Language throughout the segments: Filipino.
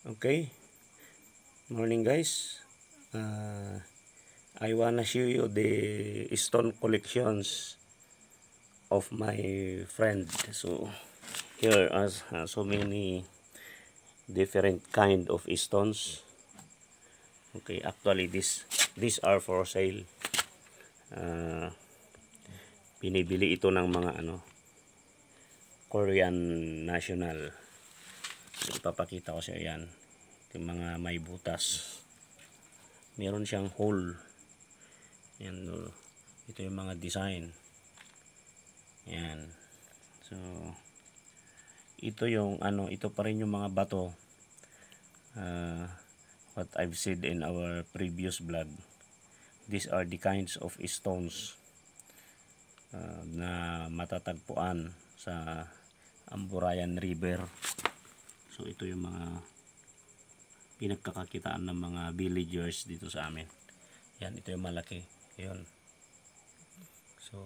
Okay. Morning guys. Uh, I wanna show you the stone collections of my friend. So here as uh, ah, so many different kind of stones. Okay, actually this these are for sale. Uh, binibili ito ng mga ano Korean National So, ipapakita ko sa iyo yan. Yung mga may butas. Meron siyang hole. Yan. Ito yung mga design. Yan. So, ito yung ano, ito pa rin yung mga bato. Uh, what I've said in our previous vlog. These are the kinds of stones uh, na matatagpuan sa Amburayan River. So ito yung mga pinagkakakitaan ng mga villagers dito sa amin. Yan, ito yung malaki. Yun. So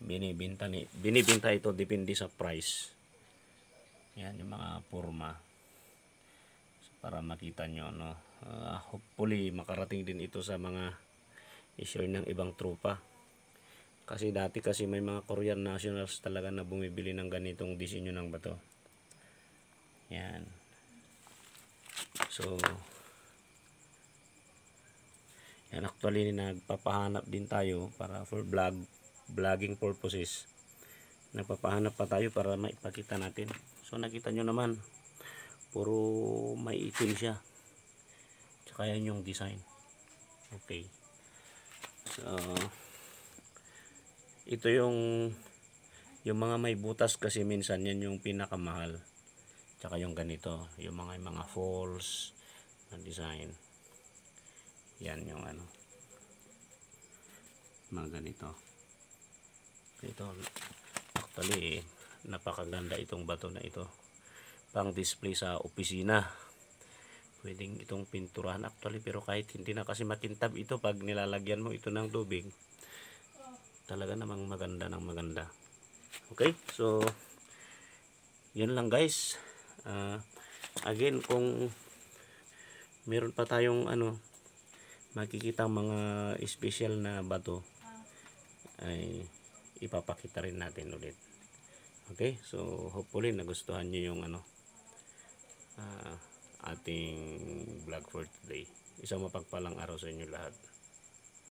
binibinta ni binibinta ito depende sa price. Yan yung mga forma. So, para makita nyo no. Uh, hopefully makarating din ito sa mga i ng ibang tropa kasi dati kasi may mga Korean nationals talaga na bumibili ng ganitong disenyo ng bato yan. So, yan actually nagpapahanap din tayo para for vlog, vlogging purposes. Nagpapahanap pa tayo para maipakita natin. So, nakita nyo naman, puro may itim siya. Tsaka yan yung design. Okay. So, ito yung yung mga may butas kasi minsan yan yung pinakamahal tsaka yung ganito yung mga yung mga falls na design yan yung ano mga ganito ito actually napakaganda itong bato na ito pang display sa opisina pwedeng itong pinturahan actually pero kahit hindi na kasi makintab ito pag nilalagyan mo ito ng tubig talaga namang maganda ng maganda okay so yun lang guys uh, again kung meron pa tayong ano makikita mga special na bato ay ipapakita rin natin ulit okay so hopefully nagustuhan nyo yung ano uh, ating vlog for today isang mapagpalang araw sa inyo lahat